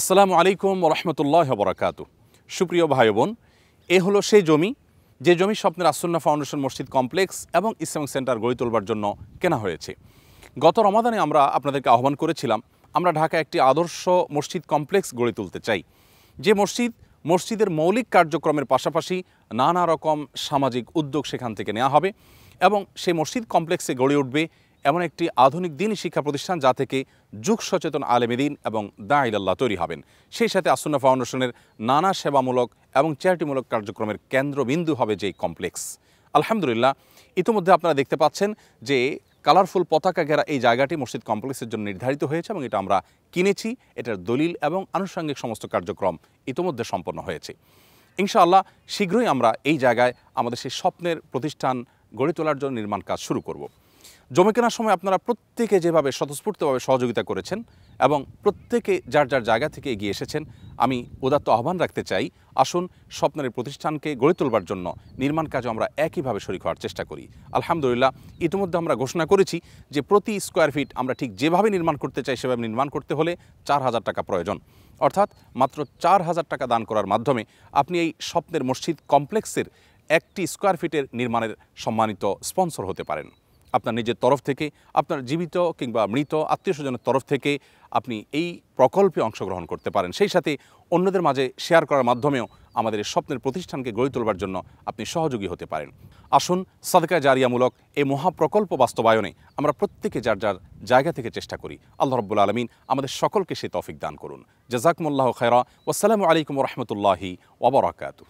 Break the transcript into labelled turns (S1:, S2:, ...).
S1: আসসালামু আলাইকুম রহমতুল্লাহ বরাকাত সুপ্রিয় ভাই বোন এ হলো সেই জমি যে জমি স্বপ্নের আসন্না ফাউন্ডেশন মসজিদ কমপ্লেক্স এবং ইসলামিক সেন্টার গড়ে তোলবার জন্য কেনা হয়েছে গত রমাদানে আমরা আপনাদেরকে আহ্বান করেছিলাম আমরা ঢাকা একটি আদর্শ মসজিদ কমপ্লেক্স গড়ে তুলতে চাই যে মসজিদ মসজিদের মৌলিক কার্যক্রমের পাশাপাশি নানা রকম সামাজিক উদ্যোগ সেখান থেকে নেওয়া হবে এবং সেই মসজিদ কমপ্লেক্সে গড়ে উঠবে এমন একটি আধুনিক দিন শিক্ষা প্রতিষ্ঠান যা থেকে যুগ সচেতন আলেমেদিন এবং দাঁড়িল্লাহ তৈরি হবেন সেই সাথে আসন্না ফাউন্ডেশনের নানা সেবামূলক এবং চ্যারিটিমূলক কার্যক্রমের কেন্দ্রবিন্দু হবে যেই কমপ্লেক্স আলহামদুলিল্লাহ ইতিমধ্যে আপনারা দেখতে পাচ্ছেন যে কালারফুল পতাকা ঘেরা এই জায়গাটি মসজিদ কমপ্লেক্সের জন্য নির্ধারিত হয়েছে এবং এটা আমরা কিনেছি এটার দলিল এবং আনুষঙ্গিক সমস্ত কার্যক্রম ইতোমধ্যে সম্পন্ন হয়েছে ইনশাআল্লাহ শীঘ্রই আমরা এই জায়গায় আমাদের সেই স্বপ্নের প্রতিষ্ঠান গড়ে তোলার জন্য নির্মাণ কাজ শুরু করব জমি কেনার সময় আপনারা প্রত্যেকে যেভাবে স্বতঃস্ফূর্তভাবে সহযোগিতা করেছেন এবং প্রত্যেকে যার যার জায়গা থেকে এগিয়ে এসেছেন আমি উদাত্ত আহ্বান রাখতে চাই আসুন স্বপ্নের প্রতিষ্ঠানকে গড়ে তোলবার জন্য নির্মাণ কাজে আমরা একইভাবে শরিক হওয়ার চেষ্টা করি আলহামদুলিল্লাহ ইতিমধ্যে আমরা ঘোষণা করেছি যে প্রতি স্কোয়ার ফিট আমরা ঠিক যেভাবে নির্মাণ করতে চাই সেভাবে নির্মাণ করতে হলে চার হাজার টাকা প্রয়োজন অর্থাৎ মাত্র চার হাজার টাকা দান করার মাধ্যমে আপনি এই স্বপ্নের মসজিদ কমপ্লেক্সের একটি স্কোয়ার ফিটের নির্মাণের সম্মানিত স্পন্সর হতে পারেন আপনার নিজের তরফ থেকে আপনার জীবিত কিংবা মৃত আত্মীয় স্বজনের তরফ থেকে আপনি এই প্রকল্পে অংশগ্রহণ করতে পারেন সেই সাথে অন্যদের মাঝে শেয়ার করার মাধ্যমেও আমাদের এই স্বপ্নের প্রতিষ্ঠানকে গড়ে তোলবার জন্য আপনি সহযোগী হতে পারেন আসুন সাদকা জারিয়ামূলক এই মহাপ্রকল্প বাস্তবায়নে আমরা প্রত্যেকে যার যার জায়গা থেকে চেষ্টা করি আল্লাহ রব্বুল আলমিন আমাদের সকলকে সে তফিক দান করুন জাজাকমুল্লাহ খায়রা ওসালামু আলাইকুম রহমতুল্লাহি ওবরাকাতু